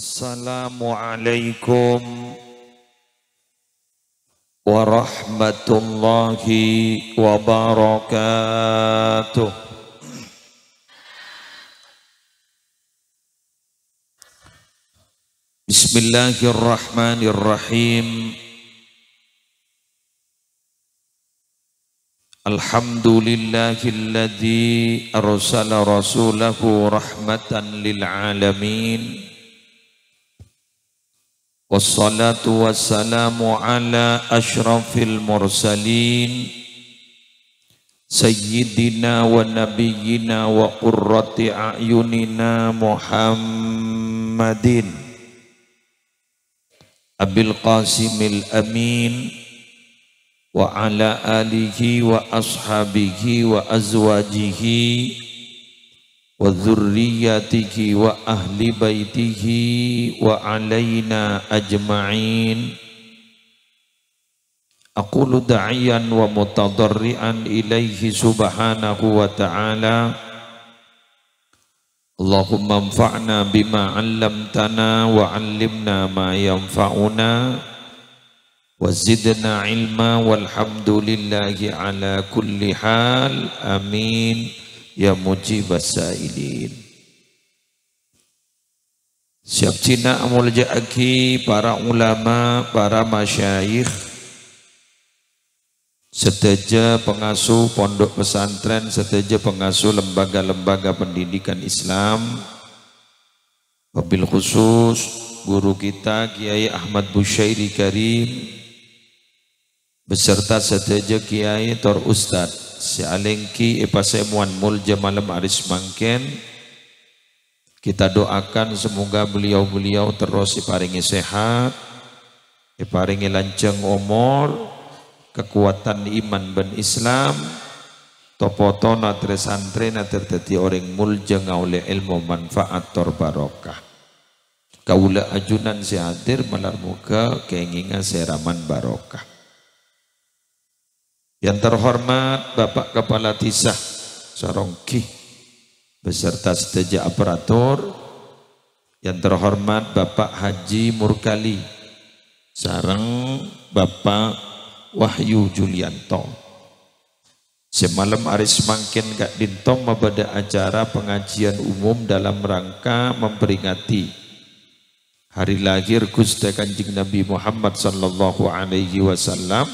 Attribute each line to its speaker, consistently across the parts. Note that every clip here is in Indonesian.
Speaker 1: السلام عليكم ورحمة الله وبركاته بسم الله الرحمن الرحيم الحمد لله الذي أرسل رسوله رحمة للعالمين والصلاة والسلام على أشرف المرسلين سيدنا ونبينا وقرة أعيننا محمد أبي القاسم الأمين وعلى آله وأصحابه وأزواجه وذريته وأهل بيته وعلينا أجمعين أقول داعيا ومتضرعا إليه سبحانه وتعالى اللهم انفعنا بما علمتنا وعلمنا ما ينفعنا وزدنا علما والحمد لله على كل حال آمين ya mujibas sa'ilin siap cina mulja'aki para ulama para masyayikh seteja pengasuh pondok pesantren seteja pengasuh lembaga-lembaga pendidikan Islam wabil khusus guru kita Kiai Ahmad Bushairi Karim beserta seteja Kiai Tor Ustadz Si Alengki eh, Mulja Malam Aris Mangken kita doakan semoga beliau-beliau terus diparingi sehat diparingi lanceng umur kekuatan iman ben Islam topoto na tresantri na terteti orang mulja oleh ilmu manfaat tor barokah kaula ajunan sehadir malar muka keinginan seraman barokah yang terhormat Bapak Kepala Tisah Sarongki beserta sejajar aparatur. Yang terhormat Bapak Haji Murkali sarang Bapak Wahyu Julianto. Semalam Aris Mangkin Kak Dintom membeda acara pengajian umum dalam rangka memperingati hari lahir Gusti Kanjeng Nabi Muhammad sallallahu alaihi wasallam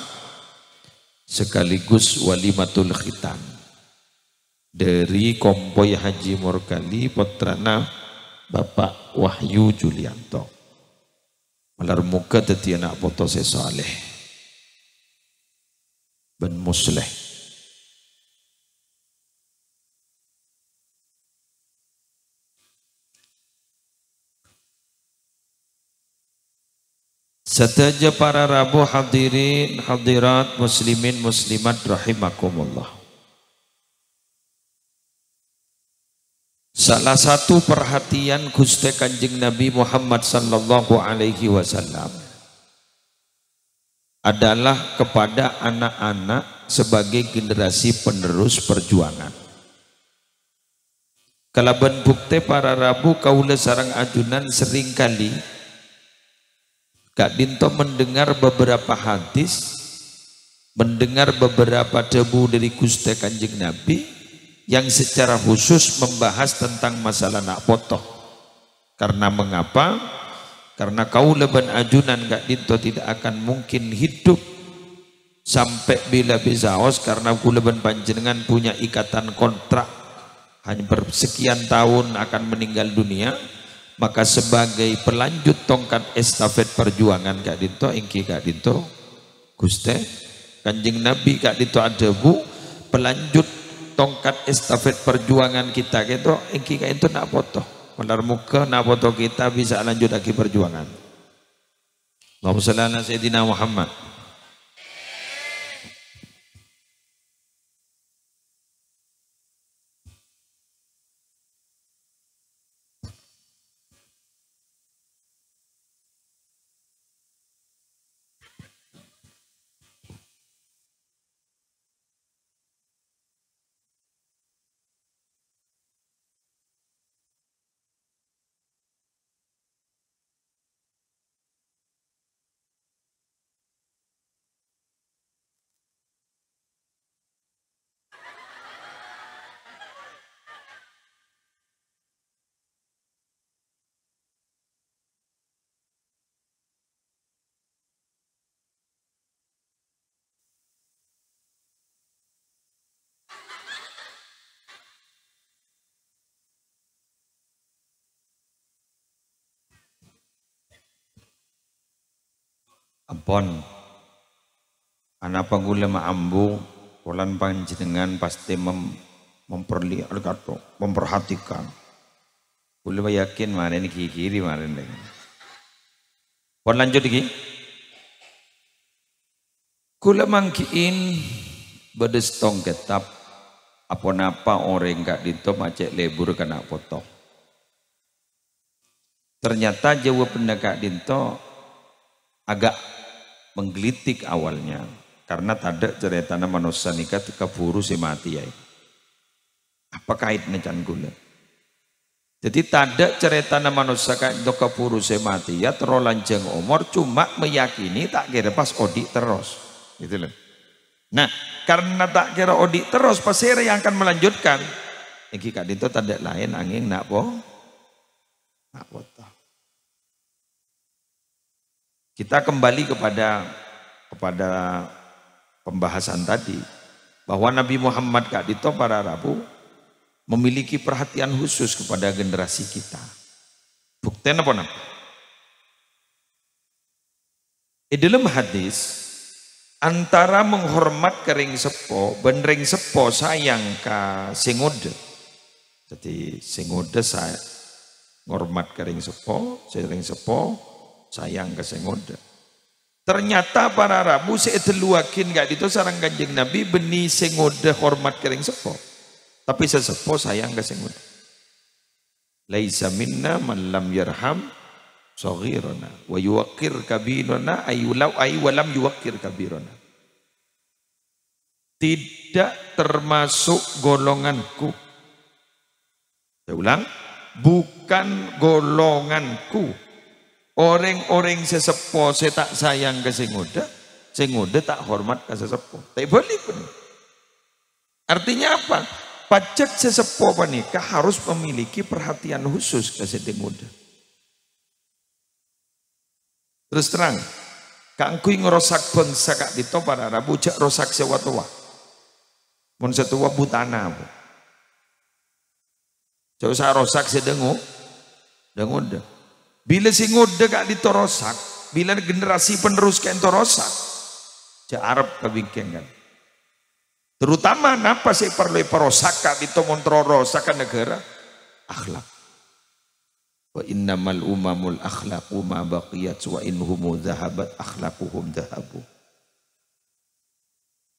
Speaker 1: sekaligus walimatul khitan dari Kompoy Haji Murkali potrana Bapak Wahyu Julianto malar muka dadi anak foto soleh ben musleh Setaja para rabu hadirin hadirat muslimin muslimat rahimakumullah. Salah satu perhatian Gusti Kanjeng Nabi Muhammad sallallahu alaihi wasallam adalah kepada anak-anak sebagai generasi penerus perjuangan. Kalaban bukti para rabu kaula sarang ajunan seringkali Kak Dinto mendengar beberapa hadis, mendengar beberapa debu dari Gusti Kanjeng Nabi yang secara khusus membahas tentang masalah nak potong. Karena mengapa? Karena kau leban ajunan Kak Dinto tidak akan mungkin hidup sampai bila bezaos karena kau leban panjenengan punya ikatan kontrak hanya bersekian tahun akan meninggal dunia maka sebagai pelanjut tongkat estafet perjuangan Kak Dinto ingki Kak Dinto Guste Kanjeng Nabi Kak Dinto Adebu pelanjut tongkat estafet perjuangan kita gitu ingki Kak Dinto nak foto benar muka nak foto kita bisa lanjut lagi perjuangan Allahumma ala Sayyidina Muhammad Apon Anapa gula polan Kulan panjenengan pasti mem, memperlihat Memperhatikan Gula yakin mana ini kiri mana ini Pon lanjut lagi Kula mangkiin Bedestong ketap Apa napa orang gak dito macet lebur kena potong Ternyata jawab pendekak dinto agak menggelitik awalnya karena tanda ceritana manusia nikah keburu si mati ya apa kaitnya can gula jadi tanda ceritana manusia itu keburu si mati ya terolanjeng umur cuma meyakini tak kira pas odik terus gitu loh nah karena tak kira odik terus pasir yang akan melanjutkan ini kak itu ada lain angin nak po nak pot kita kembali kepada kepada pembahasan tadi bahwa Nabi Muhammad Kak Dito para Rabu memiliki perhatian khusus kepada generasi kita. Bukti apa nak? Di dalam hadis antara menghormat kering sepo, benring sepo sayang ka singode. Jadi singode saya menghormat kering sepo, sering sepo sayang ke sing Ternyata para Rabu saya seedeluakin gak itu sarang kanjeng Nabi beni sing hormat kering sepo. Tapi sesepo sayang ke sing ngono. Laisa minna man lam yarham saghirana wa yuwaqqir kabirana ayulau ay walam yuwaqqir kabirana. Tidak termasuk golonganku. Saya ulang, bukan golonganku Orang-orang sesepo saya tak sayang ke sing muda, sing muda tak hormat ke sesepo. Tak boleh pun. Artinya apa? Pajak sesepo menikah harus memiliki perhatian khusus ke sing muda. Terus terang, Kangkui rosak pun sakak dito para rabu cak rosak sewa tua. Mun setua butana. Jauh saya rosak sedengu. Dengu dah. Bila si ngode gak ditorosak, bila generasi penerus kain torosak, cek Arab kebingkingan. Kan. Terutama napa sih perlu parosaka di negara akhlak. Wa innamal umamul akhlak ma baqiyat wa inhumu dhahabat akhlaquhum dhahabu.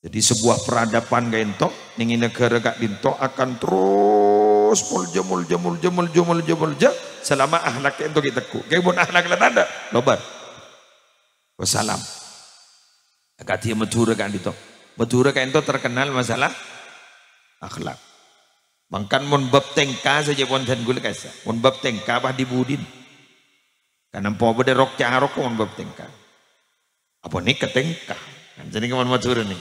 Speaker 1: Jadi sebuah peradaban entok, ini negara gak dintok akan terus mul jemul jemul jemul jemul jemul jemul jemul selama ahlak itu kita ku kayak pun ahlak lah tanda lobar wassalam agak dia Madura kan itu Madura kan itu terkenal masalah akhlak Mangkan mun bab tengka saja pun dan gula kaisa. Kan mun bab tengka apa dibudin. Karena po bede rok carok mun bab tengka. Apa nih ketengka? Kan jadi kawan matur ni.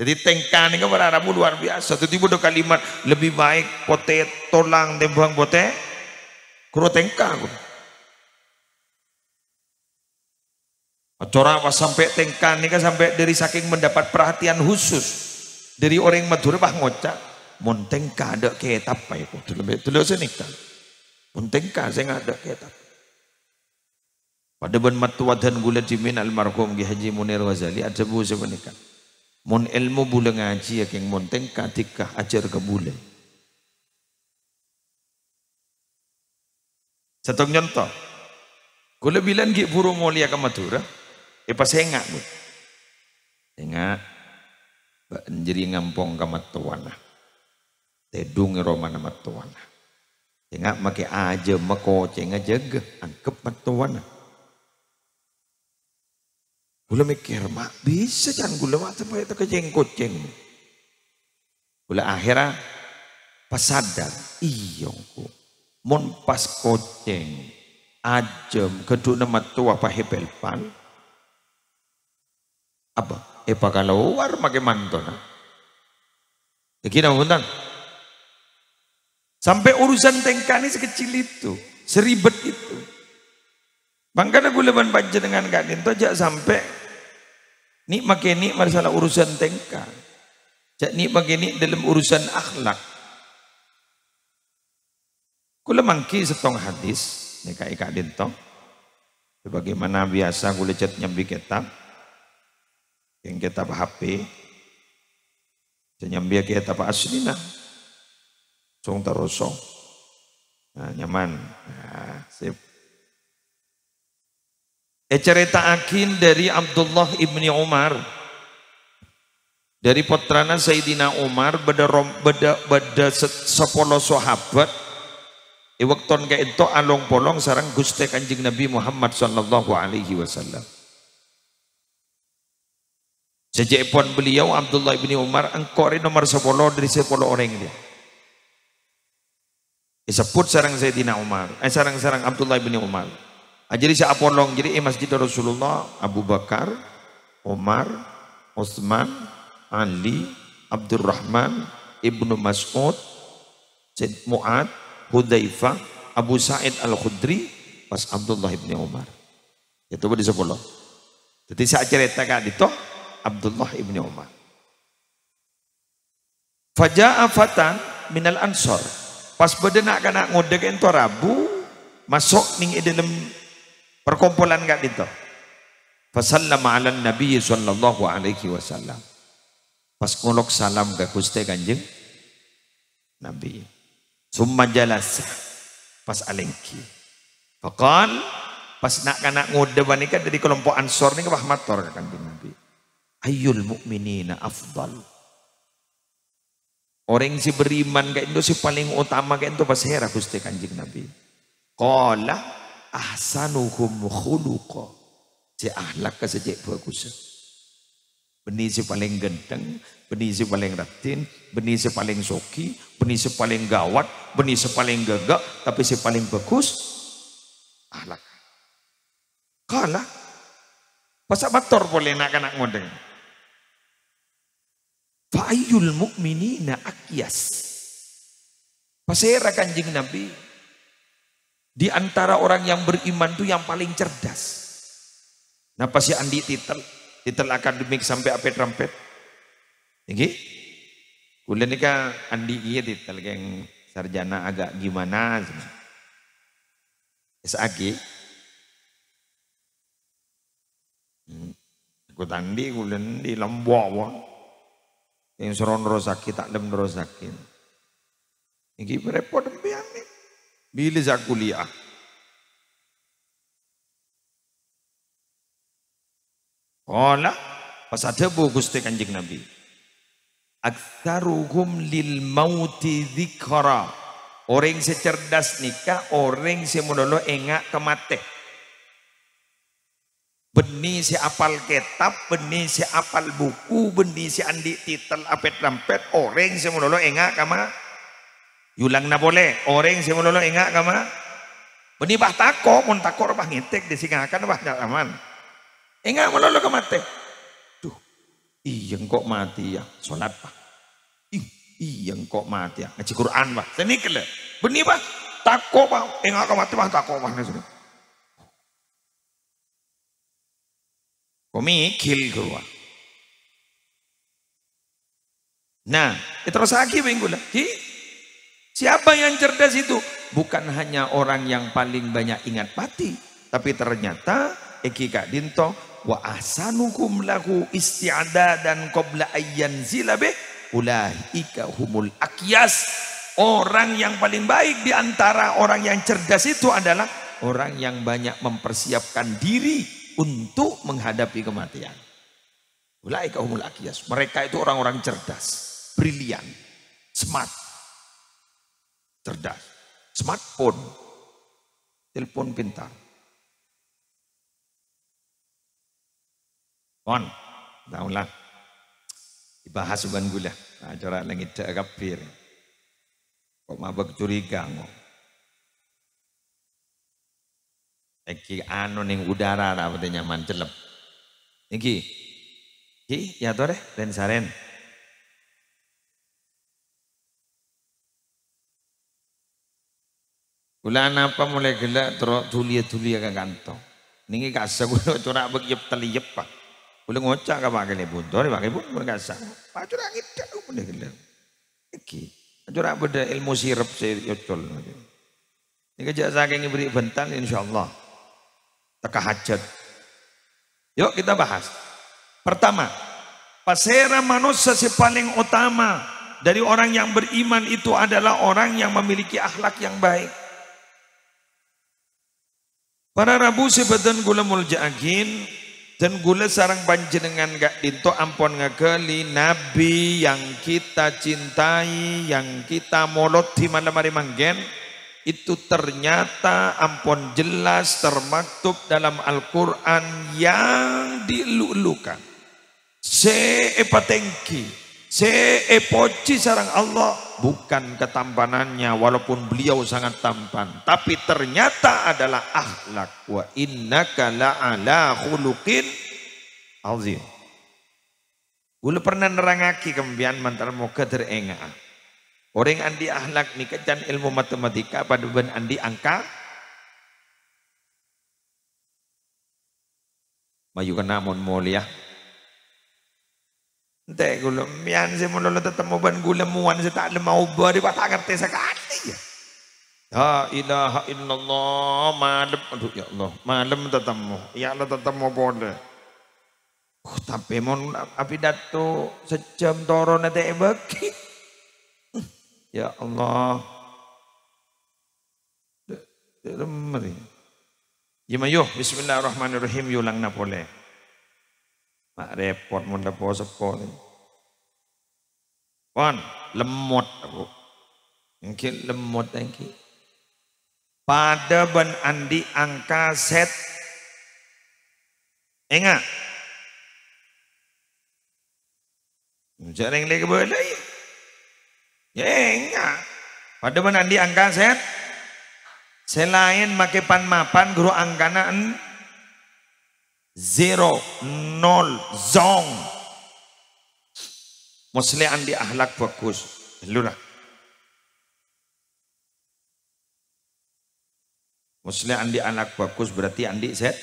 Speaker 1: Jadi tengka nih kemana beraramu luar biasa. Tiba-tiba kalimat lebih baik potet tolang tembang potet kuro tengka aku. Acara sampai tengka nih kan sampai dari saking mendapat perhatian khusus dari orang Madura bah ngocak montengka ada kitab apa ya, itu lebih itu lebih sini kan montengka saya nggak ada kitab pada ben matuat dan gula jimin almarhum Ki Haji Munir Ghazali ada bu sebenarnya mun ilmu bule ngaji ya keng montengka tikah ajar ke bule Satu contoh. Kula bilang gik buru mulia ke Madura, Eh pas hengak ku. Hengak banjiri ngampong ke matuana. Tedung romana matuana. Hengak make aja mako cenga jaga angkep matuwana, Kula mikir mak bisa jangan kula mak sampai itu kejeng koceng. Kula akhirnya pas sadar, iya kok mun pas koceng ajem geduk nemat tua hebel pan apa epa eh, kalau war make mantona ah. kira sampai urusan tengkani sekecil itu seribet itu Bangkana gula ban baca dengan kak tu jak sampai ni ini ni masalah urusan tengka. Jak ni makai dalam urusan akhlak. Kula mangki setong hadis nika ika dinto. Sebagaimana biasa kula cet nyambi kitab. Yang kitab HP. Nyambi kitab aslina. Sung terusong. Nah, nyaman. Nah, sip. E cerita akin dari Abdullah ibni Umar. Dari putrana Sayyidina Umar beda beda beda sepuluh sahabat Iwakton ka itu along polong sarang guste kanjing Nabi Muhammad sallallahu alaihi wasallam. Sejak pun beliau Abdullah bin Umar engkau nomor sepuluh dari sepuluh orang dia. Disebut sarang Sayyidina Umar, eh sarang sarang Abdullah bin Umar. Ah, jadi saya apolong jadi eh, masjid Rasulullah Abu Bakar, Umar, Utsman, Ali, Abdurrahman, Ibnu Mas'ud, Said Mu'ad, Hudzaifah, Abu Sa'id Al-Khudri, pas Abdullah ibni Umar. Ya coba disebut Jadi saya ceritakan itu Abdullah ibni Umar. Faja'a fatan minal ansor. Pas berdenak kana ngode ento Rabu masuk ning dalam perkumpulan kat itu. Fasallam ala Nabi sallallahu alaihi wasallam. Pas ngolok salam ke Gusti Kanjeng Nabi. Summa jalasa pas alengki. Fakon pas nak anak kan ngode wanika dari kelompok ansor ni ke mator kan Nabi. mukmini mukminina afdal. Orang si beriman kayak itu si paling utama kayak itu pas hera Gusti Kanjeng Nabi. Qala ahsanuhum khuluqa. Si ahlak ke sejak bagus. Benih si paling genteng, Benisi paling retin, benisi paling soki, benisi paling gawat, benisi paling gagak, tapi si paling bagus ahlak. Kalah. Pasak bator boleh nak-anak ngodeng. Fa'ayul mu'minina akyas. Pasera kanjeng Nabi. Di antara orang yang beriman itu yang paling cerdas. Napa si Andi titel? Titel akademik sampai apa trampet? Niki? Kuliah nika andi iya di yang sarjana agak gimana. SAG. Aku hmm. tandi kuliah di lembok. Yang seron rosaki tak dem rosaki. Niki repot dempian nih. Bila saya kuliah. Kala oh, nah. pasadabu gusti kanjeng Nabi. Aksaruhum lil mauti dzikra. Orang secerdas nikah, orang si semudono engak kemate. Beni si apal kitab, beni si apal buku, beni si andi titel apet lampet, orang si semudono engak kama. Yulang na boleh, orang si semudono engak kama. Beni bah tako, mun tako bah ngitek disingakan bah aman. Engak melolo kemate. Iya kok mati ya. Sholat pak. Ih, iya kok mati ya. Ngaji Quran pak. Senikil ya. Benih pak. Tako pak. Enggak eh, kau mati pak. Tako pak. Kau mikil keluar. Nah, eh, lagi minggu lagi. Siapa yang cerdas itu? Bukan hanya orang yang paling banyak ingat mati. Tapi ternyata Eki Kak Dinto wa ahsanukum lahu dan qabla ayyan zilabe ika humul akias orang yang paling baik di antara orang yang cerdas itu adalah orang yang banyak mempersiapkan diri untuk menghadapi kematian ika humul akias mereka itu orang-orang cerdas brilian smart cerdas smartphone telepon pintar Kon, daulah. Dibahas uban gula. Acara langit tak kapir. Kok mabak curiga ngok. Iki anu ning udara apa nyaman celep. Iki. Iki ya toreh deh ren saren. Kula napa mulai gelak terus tulia-tulia ke kantong. Niki kasak kula corak begyep teliyep Pak. Boleh ngocak ka pakene puntur, pakai pun gak sah. Pacur angin dak ngene gila. Iki. Pacur beda ilmu sirep se yocol. Ini kerja saking beri bentan Allah Teka hajat. Yuk kita bahas. Pertama, pasera manusia si paling utama dari orang yang beriman itu adalah orang yang memiliki akhlak yang baik. Para Rabu sebetulnya gulamul ja'agin dan gula sarang panjenengan gak dinto ampun ngegeli Nabi yang kita cintai, yang kita molot di mana mari manggen itu ternyata ampun jelas termaktub dalam Al-Quran yang dilulukan. Se Seepoci sarang Allah bukan ketampanannya walaupun beliau sangat tampan tapi ternyata adalah akhlak wa innaka la'ala khuluqin azim. Kulo pernah nerangaki kembian mantar moga terenga. Orang andi akhlak ni kecan ilmu matematika pada ben andi angka mayu namun mulia ya. Entek gula mian saya mulu tetemu ban gula muan saya tak lemau bari tak ngerti sekali ya. La ilaha illallah malam aduh ya Allah malam tetemu ya Allah tetemu boleh. Oh, uh, tapi mon api datu sejam toro nanti bagi. Ya Allah. Lemari. Yima yo bismillahirrahmanirrahim yulang Napoleon. Mak repot mendepo sepo. Kon lemot aku. Mungkin lemot lagi. Pada ban andi angka set. Enggak. Jarang lagi boleh. Ya enggak. Pada ban andi angka set. Selain make pan mapan guru angkana Zero, nol, zong. Mesti andi ahlak bagus. Luna. Mesti andi anak bagus berarti andi set.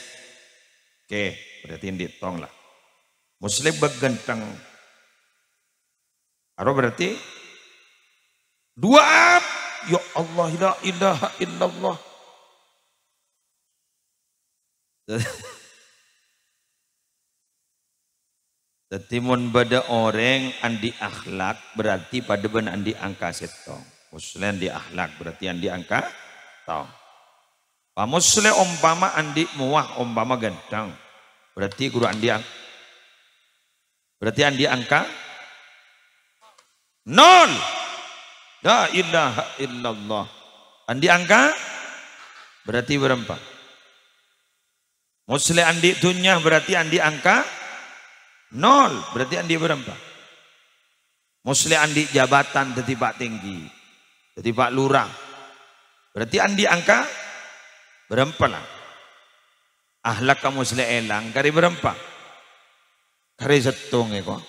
Speaker 1: Oke, berarti andi tong lah. Muslim begenteng. Aro berarti dua ab. Ya Allah, la ilaha illallah. Tetimun pada orang andi akhlak berarti pada ben andi angka setong. Muslim di akhlak berarti andi angka tong. Pamusle umpama andi muah umpama gendang, Berarti guru andi ang berarti andi angka nol. La ilaha illallah. Andi angka berarti berapa? Muslim andi dunia berarti andi angka Nol. Berarti andi berapa? Muslih andi jabatan jadi pak tinggi. Jadi pak lurah. Berarti andi angka berapa lah? Ahlak kamu muslih elang. Kari berapa? Kari setung ya kok.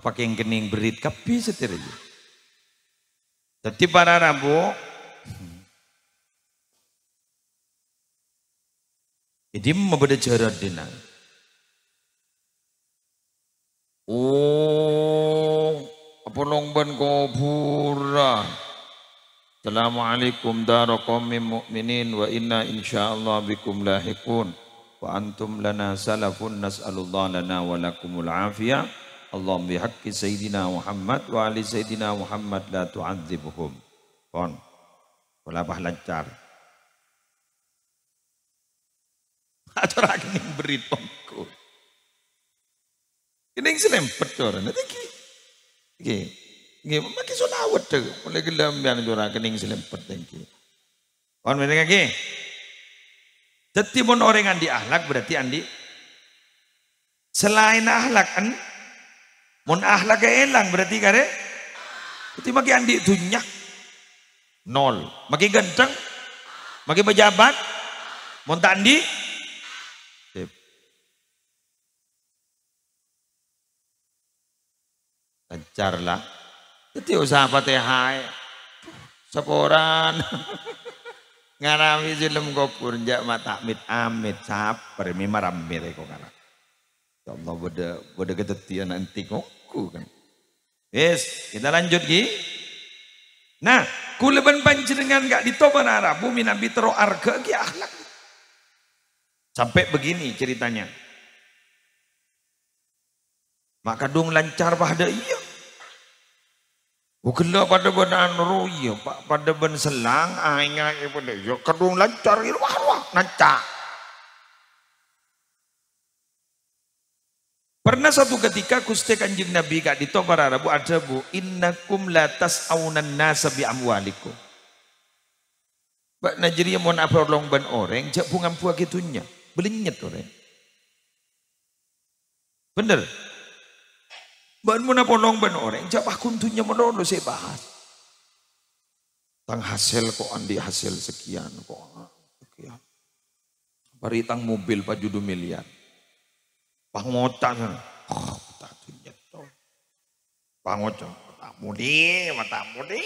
Speaker 1: pakai kening berit kapi setir aja. Tapi pada Rabu Jadi hmm. mabada jarat dina. Oh, apa nongban pura? Assalamualaikum darakomim mukminin wa inna insyaallah bikum lahikun. Wa antum lana salafun nas'alullah lana wa lakumul afiyah. Allahumma bihaqqi Sayyidina Muhammad wa ali Sayyidina Muhammad la tu'adzibhum. Pon. Pelabah lancar. Aturake ning beri Ini yang selempet to nanti iki. Iki. Iki makin solawat to. Mulai gelem yang ora kening selempet iki. Pon meneng iki. Dadi mun orang andi ahlak berarti andi selain ahlak Mun ahlaknya elang berarti kare. Eh? Berarti makin andi dunyak. Nol. Makin ganteng, Makin pejabat. Mun tandi. Sip. Lancar lah. Itu usaha fatihah. Seporan. Ngarami film kopur njak matak mit amit sabar mimaram Ya Allah beda beda ketetian nanti ngokku kan. Yes, kita lanjut ki. Nah, kuleban panjenengan gak ditoban arah bumi nabi tero arga ki akhlak. Sampai begini ceritanya. Mak lancar iya. pada anu, iya. Bukanlah pada benar roya, pada ben selang, aingai ah, pada iya. iya. lancar, irwah-wah, nancak. Pernah satu ketika Gusti Kanjeng Nabi kak dito para Rabu ada bu innakum la tas'aunan nasa bi amwalikum. Pak Najeriya mohon apa orang ban orang jak bunga buah gitunya belinyet orang. Bener. Ban mun apa ban orang jak pakuntunya menolong saya bahas. Tang hasil kok andi hasil sekian kok sekian. Paritang mobil pajudu miliar pangotan oh, tadi nyeto pangotan matamu di matamu di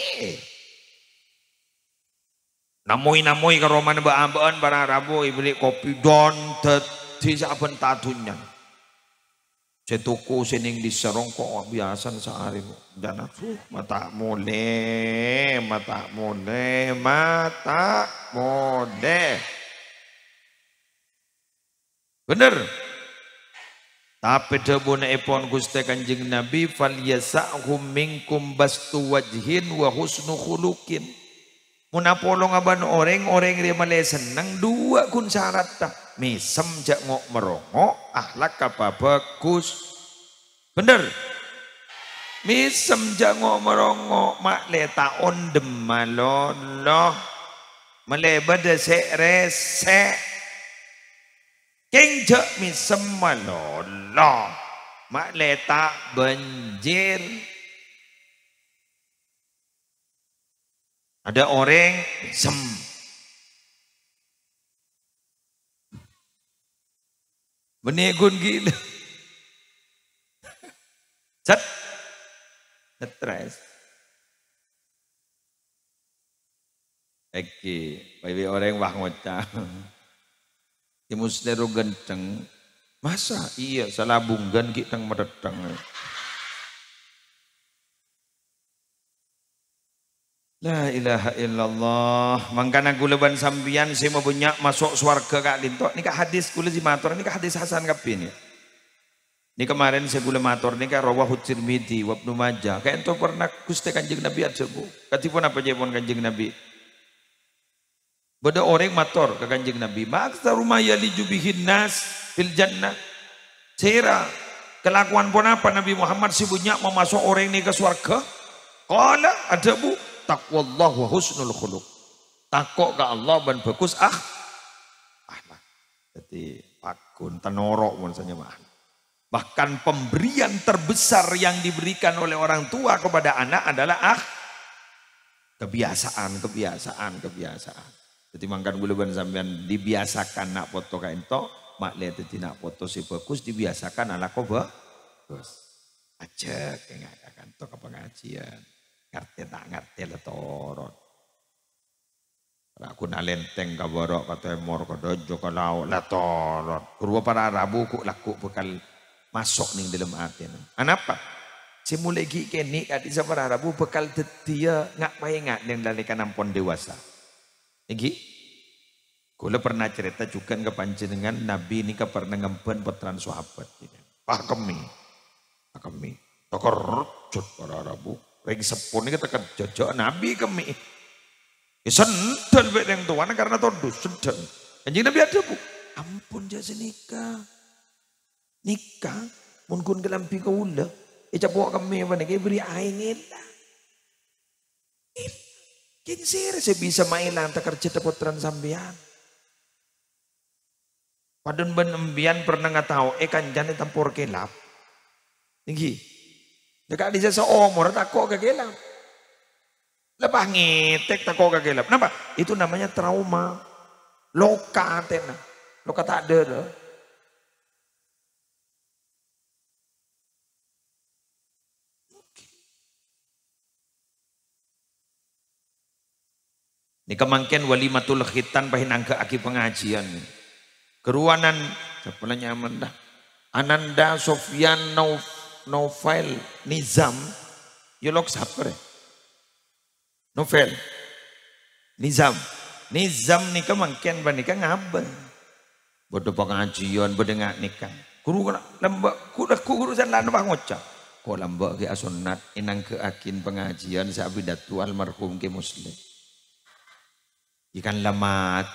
Speaker 1: namoi namoi ke roman baambean para rabu beli kopi don tadi saben tadunya Cetuku sining diserong kok biasan sehari jangan uh, mata mole mata mole mata mole bener tapi debuna epon guste kanjeng Nabi fal yasahum minkum bastu wajhin wa husnu khuluqin. Mun apolong aban orang-orang dia male seneng dua kun syarat ta. Misem jak ngok merongok ahlak apa bagus. Bener. Misem jak ngok merongok mak le taon demalon loh. Male bade sek resek Kengjak misem malolo. Mak letak banjir. Ada orang sem, Menegun gila. Cet. Stres. Iki, bayi orang wah ngocah. Timun selero genteng. Masa iya salah bunggan kita mereteng. La ilaha illallah. Mangkana kula ban sampeyan saya mau banyak masuk swarga kak lintok. Ini kak hadis gule si matur, ini kak hadis Hasan kapi ini. Ini kemarin saya gule matur, ini kak rawahu tirmidhi, wabnu majah. Kayak itu pernah kuste kanjeng Nabi aja bu. Katipun apa jepun kanjeng Nabi. Bada orang mator ke kanjeng Nabi. Maksa rumah yali jubihin nas fil jannah. Kelakuan pun apa Nabi Muhammad si memasuk orang ini ke suarga. Kala ada bu. Taqwallah wa husnul khuluq. Takok ke Allah dan bagus ah. Ahlak. Jadi pakun tenorok misalnya mah. Bahkan pemberian terbesar yang diberikan oleh orang tua kepada anak adalah ah. Kebiasaan, kebiasaan, kebiasaan. Ketimbangkan guluban sampean dibiasakan nak foto kain to, mak lihat nak foto si bagus dibiasakan anak kau bagus. Ajak yang akan to ke pengajian. Ngerti tak ngerti letorot. Aku nalenteng kabarok kata emor kadojo kalau letorot. Kurwa para rabu ku laku bekal masuk ning dalam hati. Anapa? Si mulai gigi ni kati rabu bekal tetia ngak payengat yang dari kanan pon dewasa. Iki Kula pernah cerita juga ke panjenengan Nabi ini ke pernah ngemban petran sahabat. Pakemi. Pakemi. Toko rujut para Rabu. Ring sepun ini tekan jojok Nabi kemi. Ya sendan baik yang tuan karena tondo sendan. Anjing Nabi ada bu. Ampun jasa nikah. Nikah. Mungkin kelampi kau ulah. Ica ya, puak kemi apa nih. Beri aing elah. Kinsir saya bisa mainan tekerja teputran sambian. Padun ben embian pernah nggak tahu, eh jangan tempur kelap. Tinggi. Dekat ya, di jasa omor tak kok kegelap. Lebah ngitek tak kok kegelap. Kenapa? Itu namanya trauma. Loka antena. Loka tak ada. Ini kemangkian walimatul khitan pahinangka aki pengajian. Keruanan, kepala nyaman dah. Ananda Sofyan Nauf, Naufal Nizam. Yolok sabar ya. Novel. Nizam. Nizam ni kemangkian panika ngaba. Bodo pengajian, bodoh ngak nikah. Kuru lembak, kuda kurusan lan ngocak. Kau lembak ke asunat inang ke akin pengajian sabi datu almarhum ke muslim. Ikan lemat.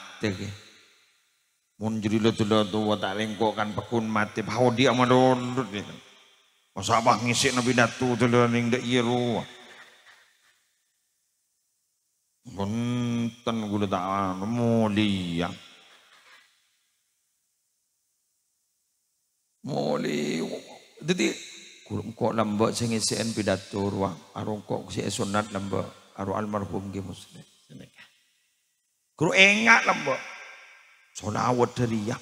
Speaker 1: Mun jadi lo tuh tuh tak kan pekun mati. Bahwa dia madon. Masa abah ngisik nabi datu tuh lo ning dek iru. Iya, Punten gula tak ah, mulia. Muli. Jadi kok lembak sing ngisikan pidato ruang. Arung kok si sunat lembak. Aru almarhum gi muslim. Guru engak lembok. Sonawet dari ya.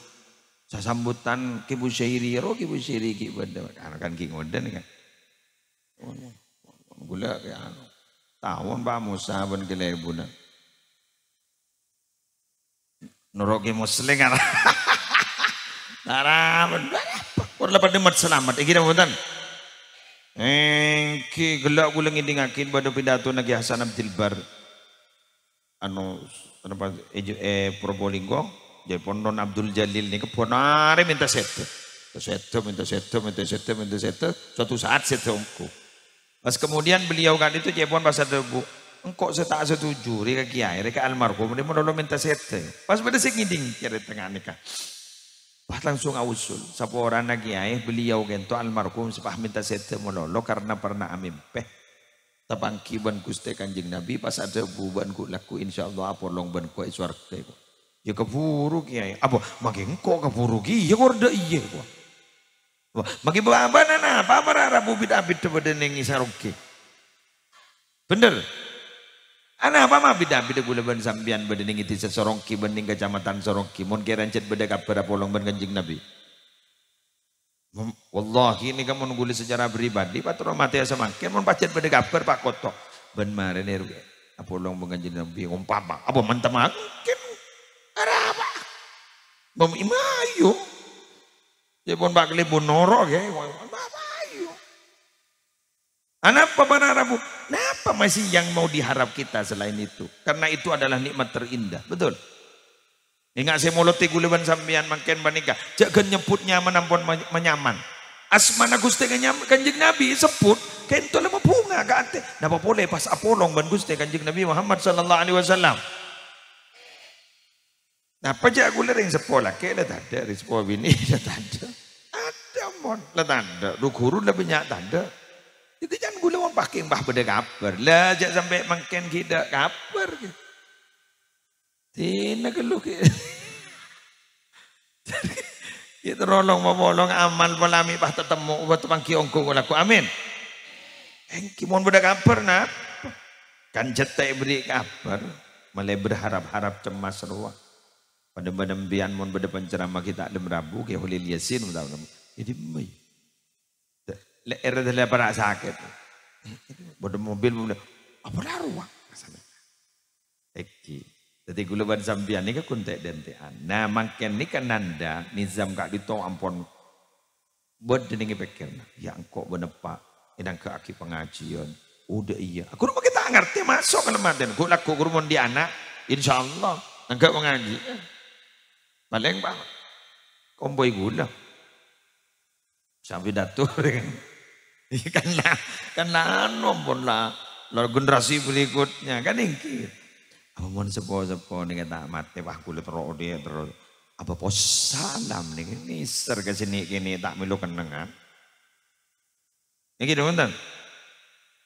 Speaker 1: saya Sasambutan kibu syairi ro kibu syairi kibu anak kan ki ngoden kan. Gula ya. anu. Tahun Pak Musa ben kele ibuna. Nuroki muslim kan. Naramen. Kurang pada mat selamat. Iki namutan. Engki gelak ini ngakin pada pidato Nagi Hasan Abdul Bar anu apa eh Probolinggo jadi pondon Abdul Jalil ni keponare minta setu setu minta setu minta setu minta setu suatu saat setu engku pas kemudian beliau kali itu cepon pas bu engkau tak setuju reka kiai reka almarhum dia menolong minta setu pas pada segiding kira ya, tengah nikah Pas langsung awusul, sapa orang na kiai beliau gento almarhum sepah minta setu menolong karena pernah amim peh ban kustekan kanjeng Nabi pas ada buban ku laku insyaallah apa long ban ku swarga ku. Ya keburu kiai. Apa mangke engko keburu ki ya korda iye ku. Mangke babanana apa ah, para rabu bid abid tebede ning isaroke. Bener. Ana apa mah bida bida gula ban sambian bedening itu sesorongki bening kecamatan sorongki mon kira encet beda kabar apa ban kanjeng Nabi. Wallahi ini kamu nungguli secara pribadi patur mati sama kamu pacet pada kabar Pak Koto ben marene apa long mengaji nabi umpama apa mantem aku kan apa bom imayu ya pun pak pun norok ya imayu Anak para narabu? Kenapa masih yang mau diharap kita selain itu? Karena itu adalah nikmat terindah, betul? Ingat saya mulut tiguliban sambian makin menikah. Jangan nyebutnya menampun menyaman. Asmana gusti kenyam kan kanjeng Nabi sebut kento lama bunga gak ante. Napa boleh pas apolong ban gusti kanjeng Nabi Muhammad sallallahu alaihi wasallam. Napa jak gula ring sepola ke le tanda ring sepolah bini le tanda. Ada mon le tanda. Ruguru le banyak tanda. Itu jangan gula mau pakai mbah beda kabar. Lah sampai makin kita kabar. Gitu. Dinageluh kita rolong memolong aman melami pah tetemu ubat mangki ongkong aku amin. Engki mon budak kabar na. Kan cetek beri kabar. Mulai berharap-harap cemas ruah. Pada badan bian mon pada penceramah kita ada merabu ke hulil yasin udah Jadi mai. Era dah lepar sakit. Bodoh mobil mobil apa lah ruah. Eki. Eh, jadi kula ban sampeyan nika kun dentean. Nah makin kan nanda nizam kak dito gitu ampun. buat deningi pikir. Ya engkau benepak ini ke aki pengajian. Udah oh, iya. Aku rumah kita ngerti masuk ke dan. Gue laku kurmon di anak. Insya Allah. Enggak mengaji. Paling bang. komboi gula. Sampai datur iya, kan. Karena, karena anu pun lah. Lalu generasi berikutnya kan ingkir. Apa mohon sepo-sepo nih tak mati wah kulit roh dia terus. Apa pos salam ini mister ke sini kini tak milu kenengan. Ah. Niki wonten.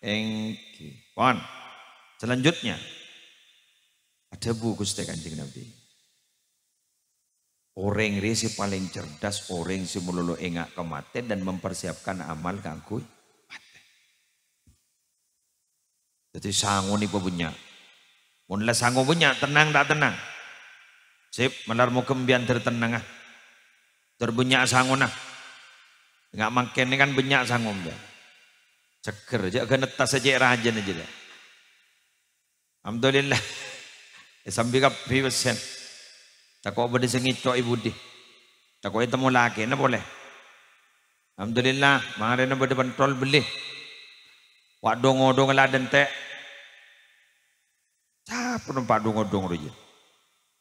Speaker 1: Engki. Pon. Selanjutnya ada bu Gusti Kanjeng Nabi. Orang resi paling cerdas, orang si melulu ingat kematian dan mempersiapkan amal kangkui mati. Jadi sangun ibu punya, Mun les sanggup punya, tenang tak tenang. Sip, melar mukem biar tertenang ah. Terbunyak sangunah. Enggak makin ini kan sanggup ya. Ceker aja, genetas aja ya, rajin aja lah. Ya. Alhamdulillah. Ya, Sambil kap piwasen. Tak kau berde sengit ibu di. Tak kau temu laki, na boleh. Alhamdulillah, mana na berde pentol beli. wadong odong dongo teh. Tah penumpang dong-dong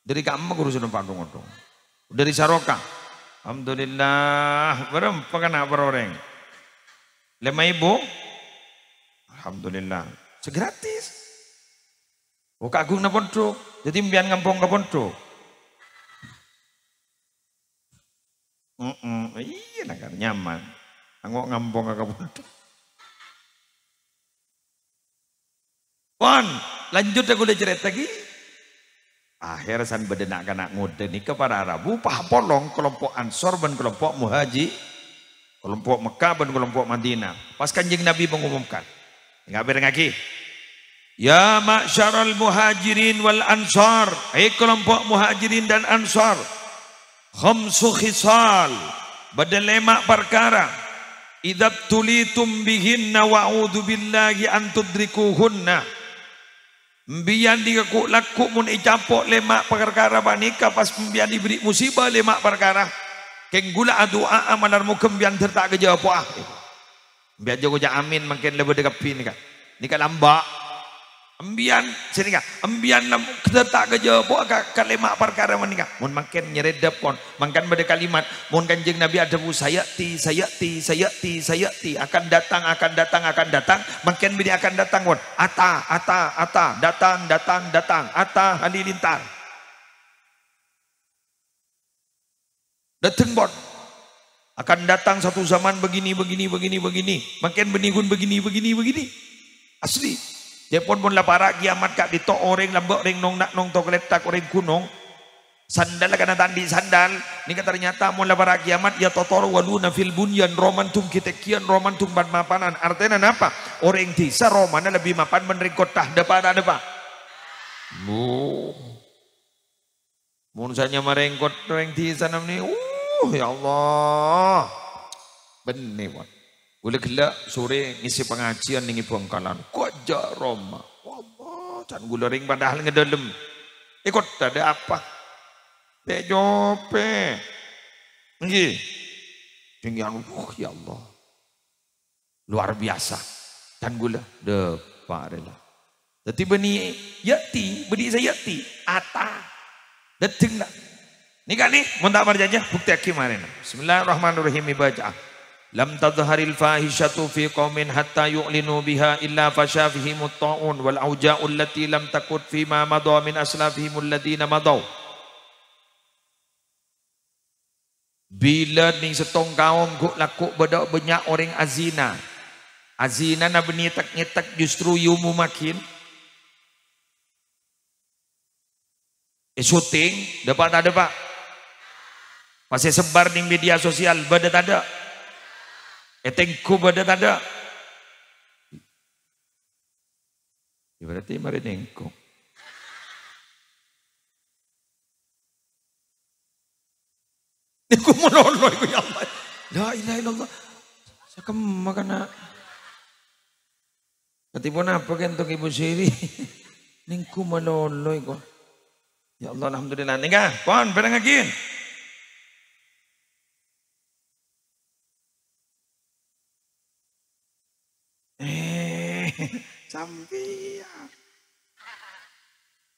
Speaker 1: Dari kamu guru penumpang dong Dari saroka. Alhamdulillah. Berem pengen apa orang. Lemah ibu. Alhamdulillah. Segratis. Oh kagum na pontok. Jadi mbian ngampung ke pontok. Mm -mm. Iya, kan nyaman. Angok ngampung ke pontok. Wan, lanjut aku udah cerit lagi. Akhirnya san bedenak kanak muda nih kepada Arab. pah polong kelompok Ansor dan kelompok Muhaji, kelompok Mekah dan kelompok Madinah. Pas kanjeng Nabi mengumumkan, nggak berengaki. Ya masyarul muhajirin wal ansar Hei kelompok muhajirin dan ansar Khamsu khisal Badalemak perkara Idab tulitum bihinna wa'udhu billahi antudrikuhunna Mbian di kuk laku mun icampok lemak perkara banika pas mbian diberi musibah lemak perkara. Keng gula doa amanar muka mbian tertak kerja apa? Mbian jago jamin makin lebih dekat pin ni kan. Ni kan lambak. Ambian sehingga ambian nam kita tak kejo po kalimat perkara menika. Mungkin makin nyeredap kon, makan pada kalimat mun kanjeng Nabi ada bu sayati sayati sayati sayati akan datang akan datang akan datang, makin bini akan datang kon. Ata ata ata datang datang datang ata halilintar. Datang bon. Akan datang satu zaman begini begini begini begini, makin benigun begini begini begini. Asli dia ya pun para kiamat kak dito orang lambok ring nong nak nong to keletak orang kunong. Sandal kena tandi sandal. ini kata ternyata mun para kiamat ya totor na fil bunyan romantum kitekian romantum ban mapanan. Artinya apa? Orang tisa romana lebih mapan menerik kotah depan ada pak. Bu. Mun sanya marengkot orang tisa namni. Uh ya Allah. Benih boleh gelak sore ngisi pengajian ning bongkalan. Kok Roma. Wama, can gula ring padahal ngedalem. Ikut ada apa? Teh jope. Nggih. Dengan uh oh, ya Allah. Luar biasa. Can gula de parela. tiba beni yati, beni saya yati, ata. Dateng nak. Nikah nih, mau muntah marjanya, bukti aki marina. Bismillahirrahmanirrahim ibadah. Lam tadharil fahishatu fi qaumin hatta yu'linu biha illa fashafihim taun wal auja'u allati lam takut fi ma madha min aslafihim alladhina madaw. Bila ni setong kaum guk laku bedak banyak orang azina. Azina na benitak-nyetak justru yumu makin. Eh, syuting, dapat ada pak. Masih sebar di media sosial, badat ada. ada. Eteng kubada tada. Berarti mari nengkung. Niku menolong iku ya Allah. La ilaha illallah. Sakem makana. Katipun apa kentuk kan ibu siri. Ningku menolong iku. Ya Allah alhamdulillah. Ningkah, pon berangagin. iya.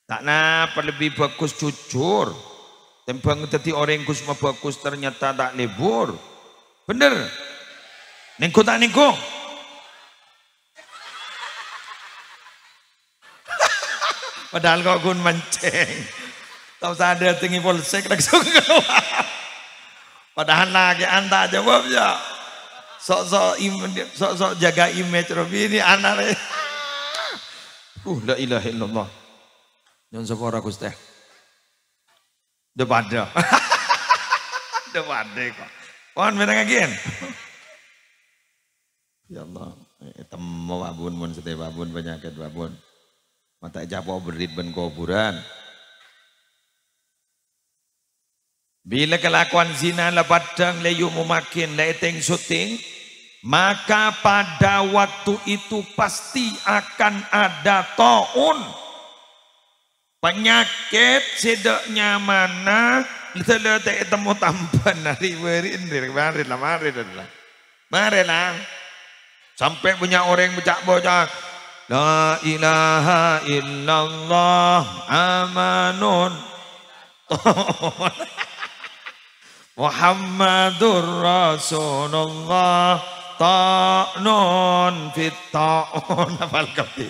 Speaker 1: Tak napa lebih bagus jujur. Tembang tadi orang kus bagus ternyata tak libur. Bener. Nengko tak nengko. Padahal kau gun menceng. Tahu ada tinggi polsek langsung keluar. Padahal lagi anta jawab ya. Sok-sok sok-sok jaga image Robi ini anaknya. Uh, la ilaha illallah. Nyun sapa ora Gus teh? kok. Kon meneng again. ya Allah, temu babun mun sete babun penyakit babun. Mata japo berit ben kuburan. Bila kelakuan zina lepadang padang le leiteng makin syuting maka pada waktu itu pasti akan ada taun. Penyakit sedek nyamana sedek temu tambah nari berin dari kemarin lah kemarin lah. Kemarin lah. Sampai punya orang bocah-bocah La ilaha illallah amanun Muhammadur Rasulullah طعنون في الطاعون فالكفي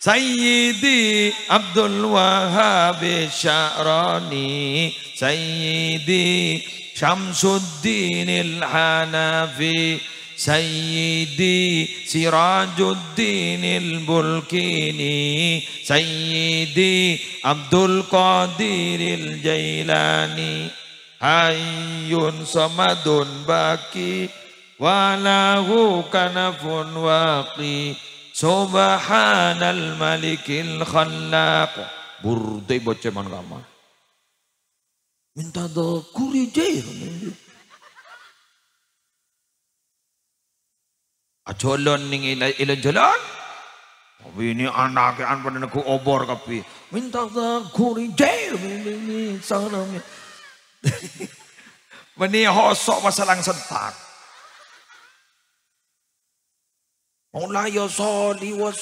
Speaker 1: سيدي عبد الوهاب الشعراني سيدي شمس الدين الحنفي سيدي سراج الدين البلكيني سيدي عبد القادر الجيلاني حي صمد باكي وله kanafun واقي Subhanal MAlikil الخلاق burde baca kamu minta dokuri jair ajolon ning ilan jalan tapi ini anak yang pada aku obor kapi minta dokuri jair sarangnya Meni hosok masalah sentak Ola ya soli wa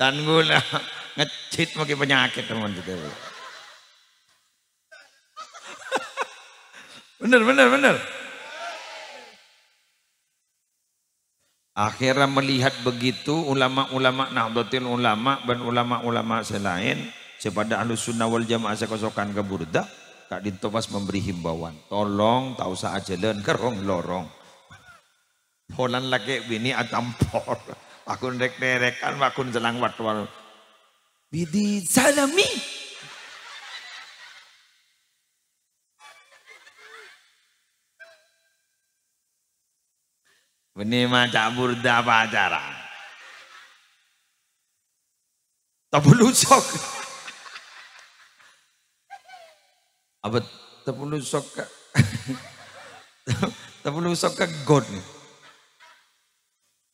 Speaker 1: Dan gula ngecit pakai penyakit teman kita. Gitu. Bener, bener, bener. Akhirnya melihat begitu ulama-ulama Nahdlatul Ulama dan ulama-ulama selain sepada ahlu sunnah wal jamaah sekosokan ke burda Kak Dinto memberi himbauan. Tolong tak usah dan kerong lorong. Polan lagi bini atampor. Aku nerek nerekan, aku jelang watwal. Bidi salami. Bini macam burda pacaran. Tak perlu sok. Apa tepulu soka tepulu soka god nih.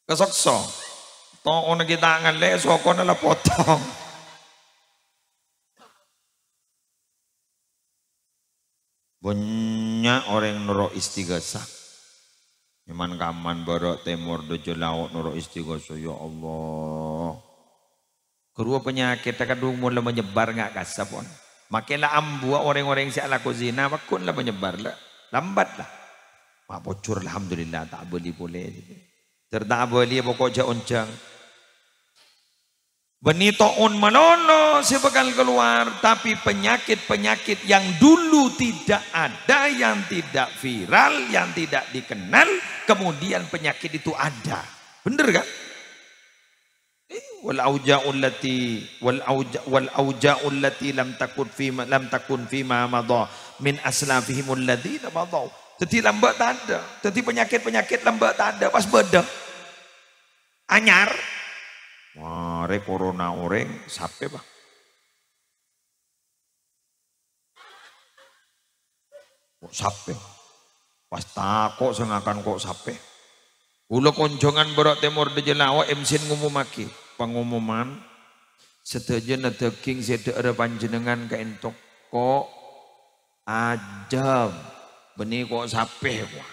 Speaker 1: Kesokso. Tong kita angan le sokone lah potong. Banyak orang nurok istighasah. Nyaman kaman barok timur dojo laut nurok istighasah ya Allah. Kerua penyakit tak kadung mula menyebar ngak kasapon. Makinlah ambua orang-orang yang sialah ku zina, menyebarlah. Lambatlah. Mak bocor Alhamdulillah tak boleh boleh. Terdak boleh pokoknya oncang. Benitoun menono si bekal keluar. Tapi penyakit-penyakit yang dulu tidak ada, yang tidak viral, yang tidak dikenal. Kemudian penyakit itu ada. Bener kan? wal auja'u ti wal auja wal auja'u allati lam takun fi lam takun fi ma madha min aslafihim alladziina madha jadi lambat tanda ada jadi penyakit-penyakit lambat tanda pas beda anyar mare corona orang sape bah kok sampai pas takok sengakan kok sape Ulo konjongan borok timur dejelawa emsin ngumumaki. Pengumuman. Setuju nedeging ada panjenengan ke entok kok ajam. benih kok sapeh wah.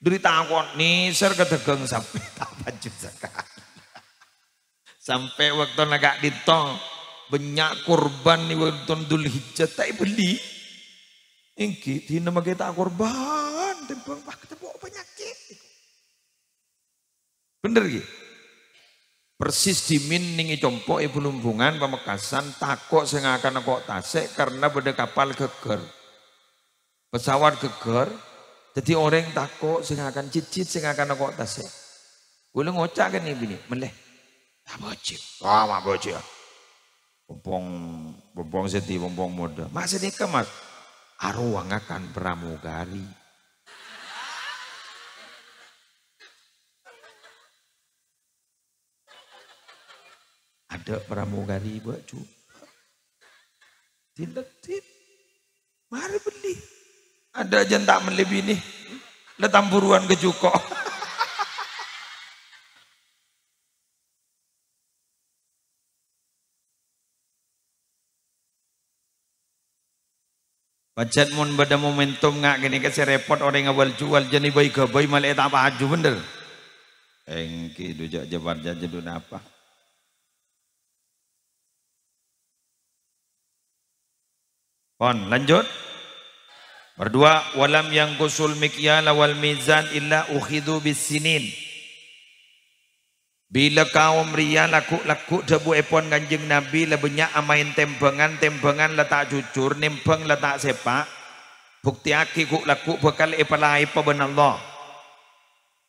Speaker 1: Dari takon nisir kedegang sampai tak panjut sekarang. Sampai waktu nagak ditong. Banyak korban ni waktu dulu hijrah tak beli. Ini kita nama kita korban. Tepang pak ketepuk penyakit. Bener gitu. Persis diminingi compok ibu lumbungan pemekasan takut sing akan kok tasik karena beda kapal geger. Pesawat geger, jadi orang takut sing akan cicit sing akan kok tasik. Gue ngocak kan ibu ini, meleh. Tak bocil, wah mak bocil. Pompong, ah, pompong seti, pompong muda. Mas ini mas, arwang akan pramugari. Ada pramugari buat coba. Tindak-tindak. Mari beli. Ada aja tak melebih nih. Letam buruan ke Juko. Pacat mun pada momentum nggak gini kasi repot orang ngawal jual jadi bayi ke bayi malah tak apa aju bener. Engki dujak jabar jajan apa. Pon, lanjut. Berdua, walam yang gusul mikyala wal mizan illa ukhidhu bisinin. Bila kaum ria lakuk-lakuk debu epon ganjeng Nabi lebihnya amain tembangan, tembangan letak cucur, nimpeng tak sepak. Bukti aki kuk lakuk bekal epalai peben Allah.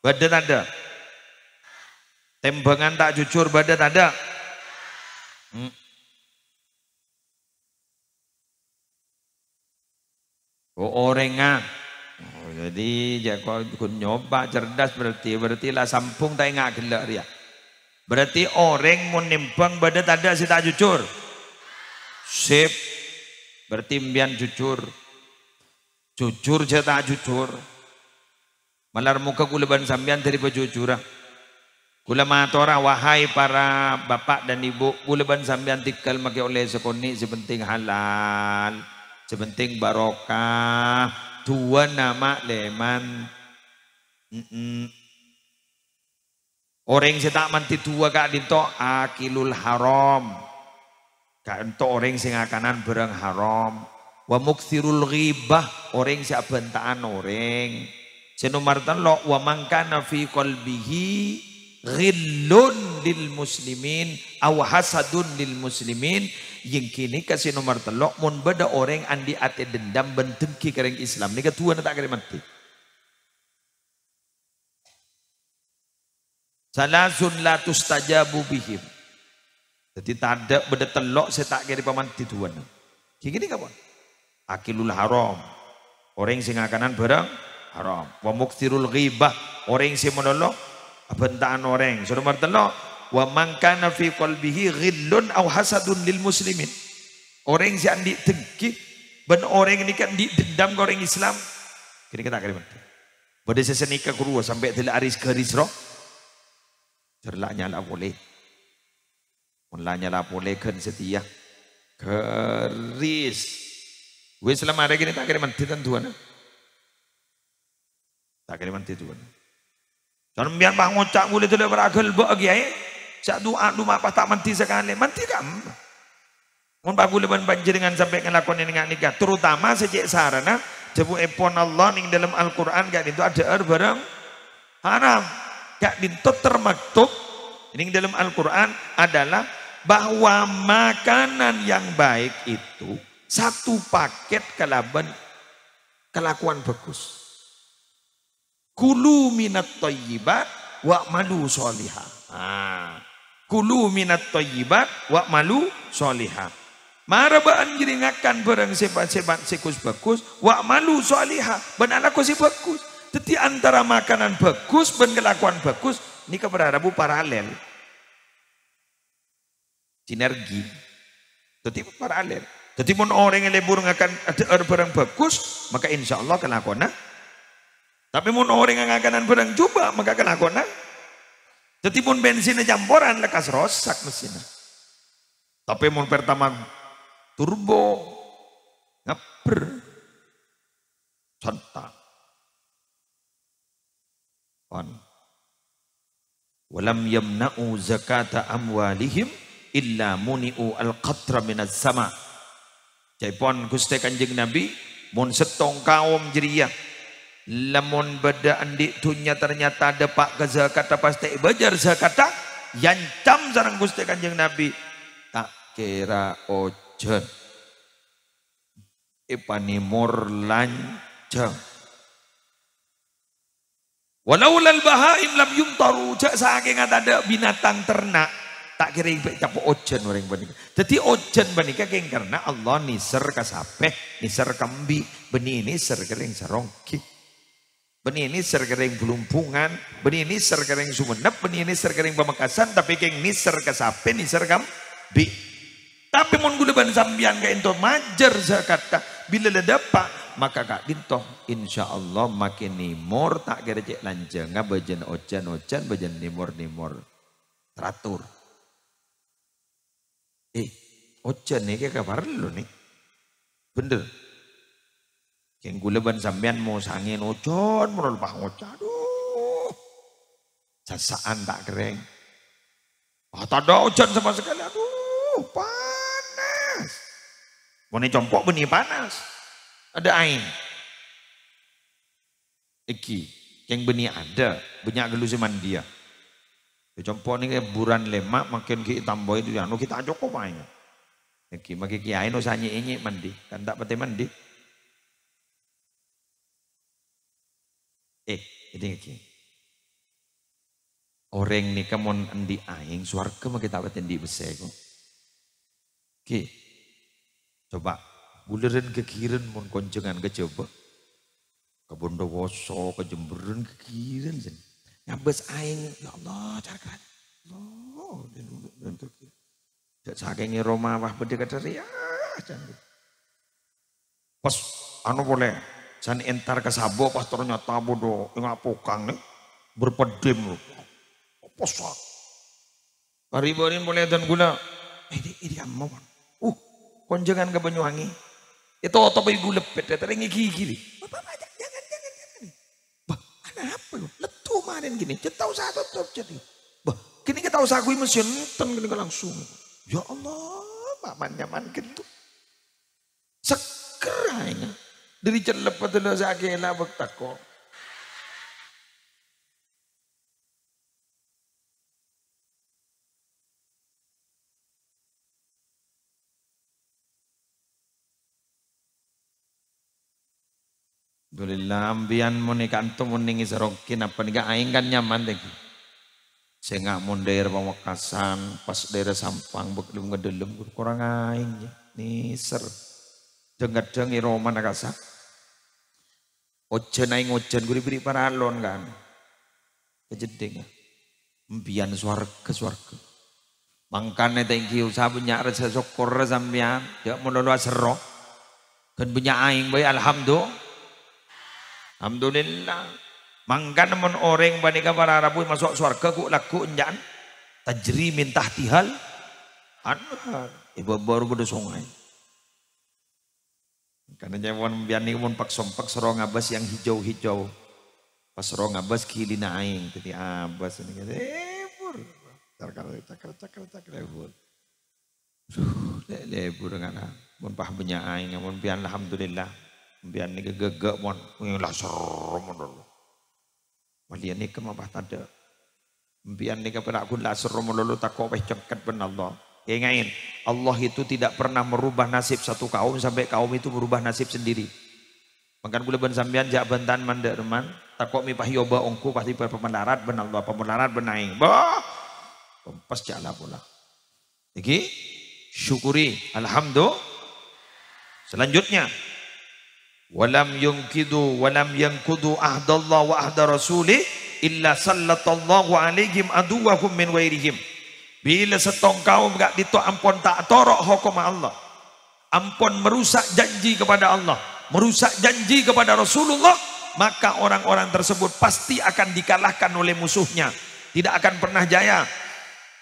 Speaker 1: Badan ada. Tembangan tak jujur, badan ada. Hmm. Oh, orengan. Oh, jadi jago kau nyoba cerdas berarti berarti lah sampung tak ingat gelak Berarti orang menimbang nimpang pada tanda si tak jujur. Sip. Berarti mbian jujur. Jujur je tak jujur. Malar muka kuleban sambian dari pejujuran. Ah. Kula tora wahai para bapak dan ibu, Kuleban sambian tikal maki oleh sekoni sepenting halal. Sepenting barokah. Dua nama leman. Mm -mm. Orang yang tak menti dua kak dinto akilul haram. Kak ento orang yang akanan bareng haram. Wa mukthirul ribah orang sing bentaan orang. Senumartan lo wa mangkana fi kolbihi ghillun lil muslimin aw hasadun lil muslimin yang kini kasih nomor telok mun beda orang andi ate dendam bentengki kereng Islam ni ketua tak kare mati salasun la tustajabu bihim jadi tak ada beda telok saya tak kare pamanti tuan kini kapan akilul haram orang sing akanan barang haram wa muktirul ghibah orang sing menolong bentaan orang. Sudah martelo, wa mangkana fi qalbihi ghillun au hasadun lil muslimin. Orang yang di tengki, ben orang ini kan di dendam ke orang Islam. Kini kita akan mati. Pada sesenika kurua sampai tidak aris ke aris roh. Cerlaknya lah boleh. Mulanya lah boleh kan setia. Keris. Wes selama hari gini tak kira mati tentuan. Tak kira mati tentuan. Jangan biar bangun cak boleh tu beragal buat ayat, eh. Cak doa doa apa tak menti sekali. Menti kan? Mun bagu banjir dengan sampai ngelakoni dengan nikah. Terutama sejak sarana eh. jebu epon Allah ning dalam Al-Qur'an gak itu ada er bareng, haram. Gak itu termaktub ning dalam Al-Qur'an adalah bahwa makanan yang baik itu satu paket kelaban kelakuan bagus. Kulu minat toyibat wa malu soliha. Nah, kulu minat toyibat wa malu soliha. Marabaan jiringakan barang sepat-sepat sikus bagus wa malu soliha. Ben aku si bagus. Jadi antara makanan bagus ben kelakuan bagus ini keberadabu paralel. Sinergi. Jadi paralel. Jadi pun orang yang lebur ngakan ada barang bagus, maka insya Allah kelakuannya tapi mun orang yang ngaganan berang coba kena agona. Jadi pun bensinnya campuran, lekas rosak mesinnya. Tapi mun pertama turbo ngaper sontak. On. Walam yamna'u zakata amwalihim illa muni'u al-qatra minas sama. Jadi pon gusti kanjeng Nabi mun setong kaum jeriah Lamun beda andik tunya ternyata ada pak ke kata pasti zakat. Ah? yang Yancam sarang gusti kanjeng Nabi. Tak kira ojen. Ipanimur lancang. Walaulal bahaim lam yumtaru cak saking ada binatang ternak tak kira ibek capo ojen orang benika. Jadi ojen benika keng karena Allah niser kasape niser kambi, beni niser kering sarongki ini sergering belumpungan, ini sergering sumenep, ini sergering pemekasan, tapi keng nisar kesape, nisar kam, bi. Tapi mun guleban sambian ka ento majer zakata, bila ledepa, maka kak dintoh, insya Allah makin nimor, tak gerejek nggak bajan ojan ojan, bajan nimor nimor. Teratur. Eh, ojan nih kayak kabar lu nih. Bener. Yang gula ban sampean mau sangin ucon, mau pangut. Aduh. Jasaan tak kering. Oh, ah, tak ada hujan sama sekali. Aduh, panas. Mau compok benih panas. Ada air. Iki, yang benih ada, banyak gelusiman dia. Ya, Contoh ini kayak buran lemak makin anu, kita tambah itu ya, kita ajok aja. mainnya. Iki, makin kiai no sanyi ini mandi, kan tak peti mandi. Eh, ini iki. Orang ini kan mon endi aing swarga mengki tawet endi bese iku. Ki. Coba buliran kekirin mon konjengan kecoba. Kebondowoso kejemberan kekirin sen. Ngabes aing ya Allah carakan. Allah dan dan tidak Dak sakinge Roma wah bedhe keteriak ya, jan. Pas anu boleh San entar Sabo pastornya tabu do ngapukang nih berpedim lu. Posa. Paribarin mulai dan guna. Eh, ini ini amon. Uh, konjangan ke Banyuwangi. Itu otot gue lepet, tadi ngiki gini. Bapak, bapak, jangan, jangan, jangan. Bah, apa lu? Letu kemarin gini, cetau satu, terjadi. jadi. Bah, kini kita usah gue mesin, ten gini langsung. Ya Allah, maman nyaman gitu. Sekeranya. ಡಿರಿ ಚೆಲ್ಲಪ್ಪದಲ್ಲ ಸಾಕೆ enak ಭಕ್ತಕ್ಕೋ Alhamdulillah ambian muni kantum muni rongkin apa nih aing kan nyaman deh. Saya nggak mau daerah pamekasan, pas daerah sampang bekelum ngedelem kurang aing ya. Niser. Dengedeng iroman agak sakit. Ojen aing ojen kuwi beri para alon kan. Kejeding. Mbiyan swarga swarga. Mangkane thank you sapunya rasa syukur sampean, ya menoloa sero. Kan punya aing bae alhamdulillah. Alhamdulillah. Mangkan mun orang panika para Arab masuk swarga ku laku njan. Tajri min tahtihal anhar. Ibu baru beda sungai. Karena nyewon biar mun paksom pak serong abas yang hijau-hijau. Pas serong abas kili na aing abas ini kan lebur. Eh, takar takar takar takar lebur. Eh, le lebur ngana. Mun pah benya aing mun biar alhamdulillah. Biar ni gegege mun lah serong mun dulu. Malian ni kemah kan tada. Biar ni kepada kan aku lah serong mun dulu tak kau cengket ben Allah. Ingain, Allah itu tidak pernah merubah nasib satu kaum sampai kaum itu merubah nasib sendiri. Maka kula ben sampean jak bentan manderman, takok mi pahyoba ongku pasti pemendarat benal bapa pemendarat benaing. Bah. Pas jala pula. Iki syukuri alhamdulillah. Selanjutnya walam yungkidu walam yankudu ahdallah wa ahda rasulih illa sallallahu alaihim aduwahum min wairihim. Bila setong kaum gak ditu ampun tak torok hukum Allah. Ampun merusak janji kepada Allah, merusak janji kepada Rasulullah, maka orang-orang tersebut pasti akan dikalahkan oleh musuhnya, tidak akan pernah jaya.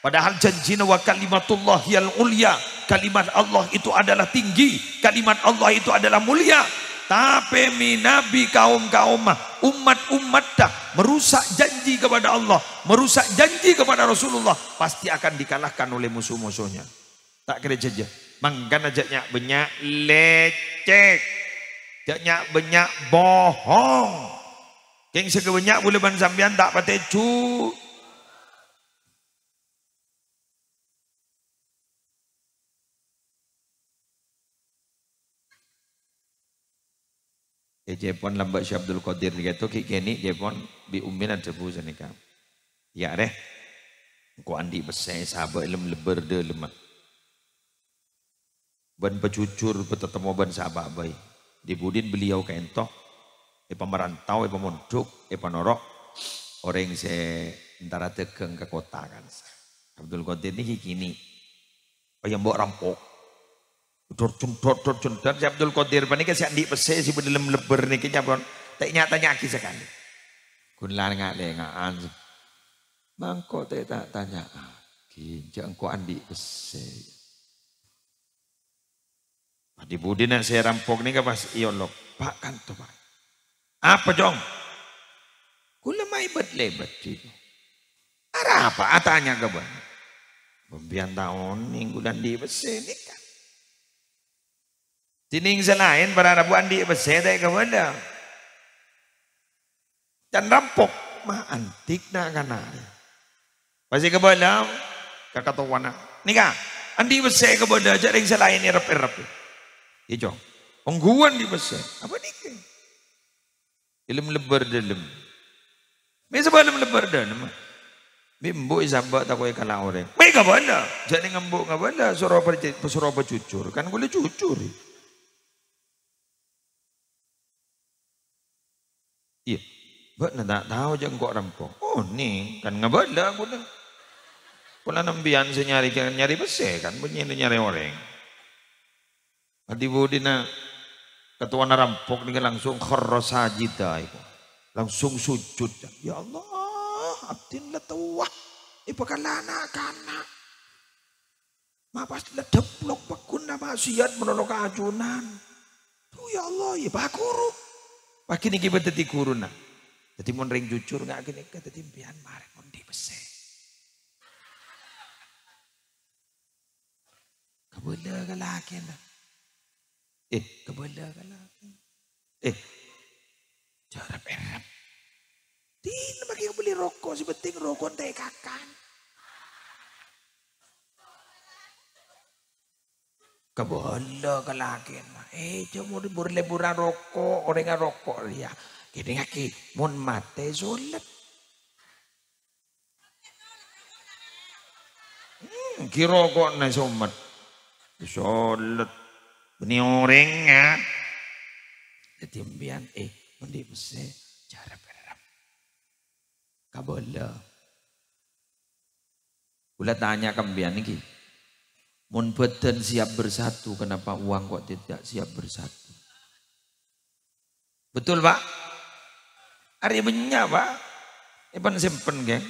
Speaker 1: Padahal janji wa kalimatullah yang ulia, kalimat Allah itu adalah tinggi, kalimat Allah itu adalah mulia. Tapi nabi kaum kaum umat umat dah merusak janji kepada Allah, merusak janji kepada Rasulullah pasti akan dikalahkan oleh musuh musuhnya. Tak kira jajah. Mangkan ajaknya banyak lecek, ajaknya banyak bohong. Keng sekebanyak boleh ban sambian tak pati cuk. E jepon lambak Syekh Abdul Qadir gitu ki keni jepon bi ummin adebu sanika. Ya reh. Ku andi besai sahabat lem leber de lemah. Ban pecucur bertemu ban sahabat bayi. Di budin beliau ke entok. E pemerantau, e eh, pemondok, e eh, panorok. Orang se antara tekeng ke kota kan. Abdul Qadir ni kini. Ayam oh, buat rampok dor cendor dor cendor si Abdul Qadir panika si Andi pesen si bedelem leber niki nyapon tak nyata nyaki sekali kunlan ngak lengaan mangko tak tak tanya aki ah, jak engko andik pese Padi Budi nak saya rampok nih pas iolok iya, pak kan tuh pak apa jong kula mai bet lebet gitu arah apa atanya gaban pembian tahun minggu dan di besi ini kan Tining selain para rabu andi besedai ke benda. Dan rampok mah antik na kana. Pasti ke benda kakatuwana. Nika, andi besai ke benda jaring selain ni rapi rapi. Ijo. Ungguan di besai. Apa nika? Ilm lebar dalam. Mesa balam lebar dalam. Bimbo isabak tak kau kalah orang. Baik apa anda? Jadi ngembuk apa anda? Suruh apa? Suruh apa cucur? Kan boleh cucur. Iya. Buat nah, tak tahu je engkau rempok. Oh ni kan ngebeda aku tu. Pula nembian saya nyari nyari besi kan bunyi nyari orang. Adi budina ketua narampok dengan langsung khorrosajida itu. Langsung sujud. Ya Allah, abdin letawah. Ibu kan anak-anak. Ma pasti ledeplok pekun nama maksiat menolong keajunan. Tuh ya Allah, ya bakuru. Pagi nih kita dadi guru nah. Jadi mun ring jujur nggak kene dadi mbiyen marek mun dibese. Kebule kelaki nah. Eh, kebule kelaki. Eh, jarap erep. Tin bagi beli rokok, si rokok teh kakak. Kebola kalakin. Eh, cuma libur-liburan rokok, orang rokok ya. Kini ngaki, mun mate zulat. Hmm, kira kok na somat, Zulat. Ini orang ya. Jadi mbian, eh, mundi mesti cara berharap. Kabola. Kula tanya kembian ini. Mun badan siap bersatu, kenapa uang kok tidak siap bersatu? Betul pak? Hari benya pak? Ipan simpen geng.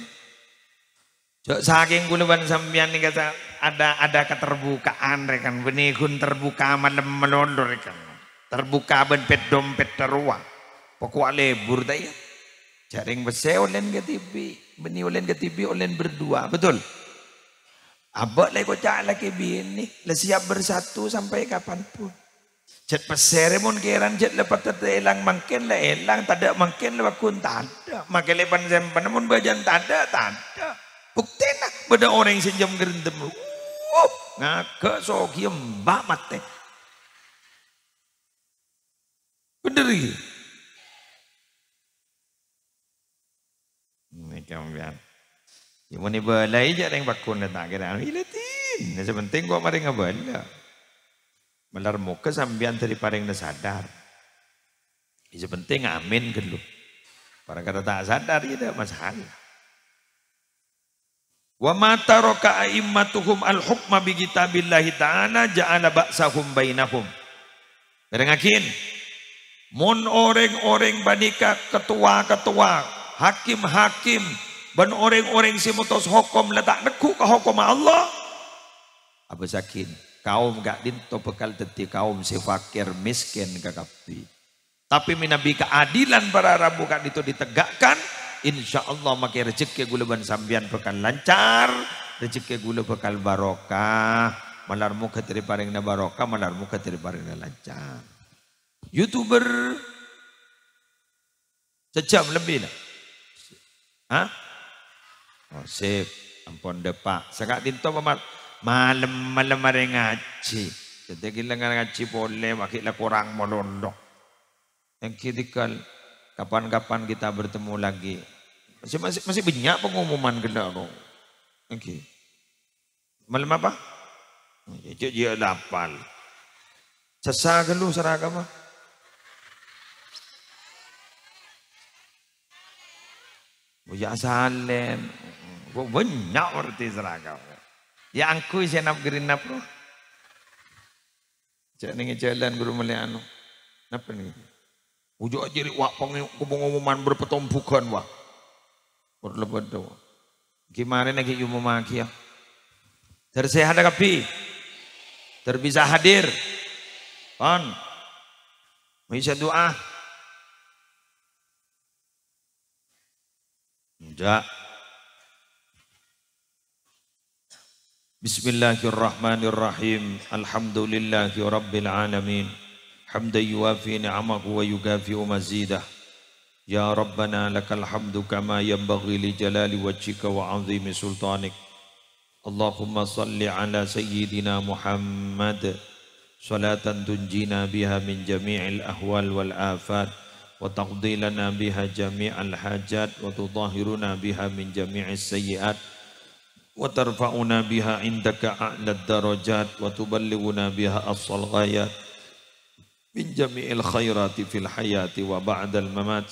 Speaker 1: Jok saking kuluban sampean nih kata ada ada keterbukaan rekan benihun terbuka malam melondor rekan terbuka benpet dompet teruang pokok lebur daya jaring beseolen ke TV benih olen ke TV olen berdua betul Abah lagi kocak lagi bini. Lah siap bersatu sampai kapanpun. Jet pesere mun kiran jet lepas tata elang makin lah elang. tidak makin lah kun tanda Makin lepan sempan pun bajan tanda tanda Bukti nak beda orang yang senjam gerendam. Oh, ngakak sogi bak mate. Bener Ini kamu lihat. Ibu ni balai je ada yang bakun datang ke dalam. Ilatin. Nasa penting kau mari ngebala. Melar muka sambian dari paring sadar. Itu penting amin ke kan dulu. Para kata tak sadar tidak iya masalah. Wa mata roka aimmatuhum al hukma bi kitabillahi ta'ala ja'ala ba'sahum bainahum. Dengakin. Mun orang-orang banika ketua-ketua, hakim-hakim, Ban orang-orang si mutus hukum letak neku ke hukum Allah. apa Sakin, kaum gak dinto bekal detik kaum si fakir miskin kakabdi. Tapi minabi keadilan para Rabu gak itu ditegakkan. Insya Allah makai rezeki gula ban sambian bekal lancar. Rezeki gula bekal barokah. Malar muka teri paringna barokah, malar muka teri paringna lancar. Youtuber sejam lebih lah. Hah? Oh, sip. Ampun depak. Sakak tinto pamat. Malam-malam mari ngaji. Jadi kita ngaji boleh, wakil kurang melondok. Yang kritikal, kapan-kapan kita bertemu lagi. Masih masih, masih banyak pengumuman kena aku. Okay. Malam apa? Ya, cik dia dapal. Sesa seragam seragama. Bujak salen. वो वन्या वर्तीस seragam. Ya angku isi nap gerin nap roh. Cak jalan guru meliano. Anu. Napa nih? Ujuk aja ri wak pengumuman berpetompukan wah. Berlebat doa. Gimana lagi yumu ya? Tersehat ya, kapi. Terbisa hadir. On. Bisa doa. Enggak. بسم الله الرحمن الرحيم الحمد لله رب العالمين حمدا يوافي نعمه ويكافئ مزيده يا ربنا لك الحمد كما ينبغي لجلال وجهك وعظيم سلطانك اللهم صل على سيدنا محمد صلاة تنجينا بها من جميع الأهوال والآفات وتقضي لنا بها جميع الحاجات وتطهرنا بها من جميع السيئات وترفعنا بها عندك أعلى الدرجات وتبلغنا بها أفضل الغايات من جميع الخيرات في الحياة وبعد الممات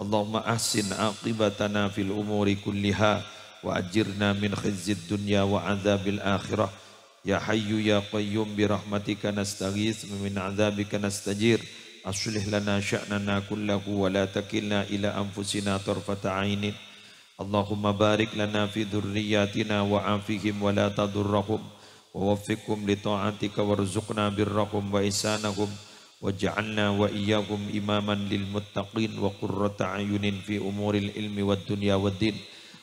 Speaker 1: اللهم أحسن عاقبتنا في الأمور كلها وأجرنا من خزي الدنيا وعذاب الآخرة يا حي يا قيوم برحمتك نستغيث من عذابك نستجير أصلح لنا شأننا كله ولا تكلنا إلى أنفسنا طرفة عين اللهم بارك لنا في ذرياتنا وعافهم ولا تضرهم ووفقهم لطاعتك وارزقنا برهم وإحسانهم واجعلنا وإياهم إماما للمتقين وقرة عين في أمور العلم والدنيا والدين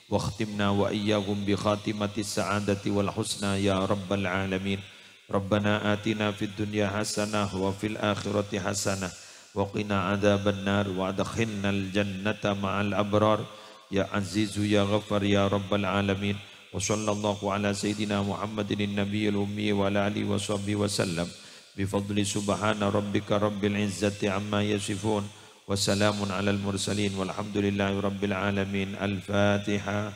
Speaker 1: واختمنا وإياهم بخاتمة السعادة والحسنى يا رب العالمين ربنا آتنا في الدنيا حسنة وفي الآخرة حسنة وقنا عذاب النار وادخلنا الجنة مع الأبرار يا عزيز يا غفر يا رب العالمين وصلى الله على سيدنا محمد النبي الأمي وعلى آله وصحبه وسلم بفضل سبحان ربك رب العزة عما يصفون وسلام على المرسلين والحمد لله رب العالمين الفاتحة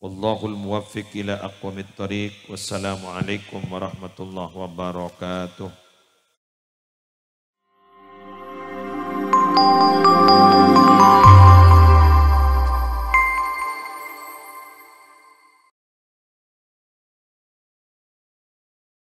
Speaker 1: والله الموفق إلى أقوم الطريق والسلام عليكم ورحمة الله وبركاته Música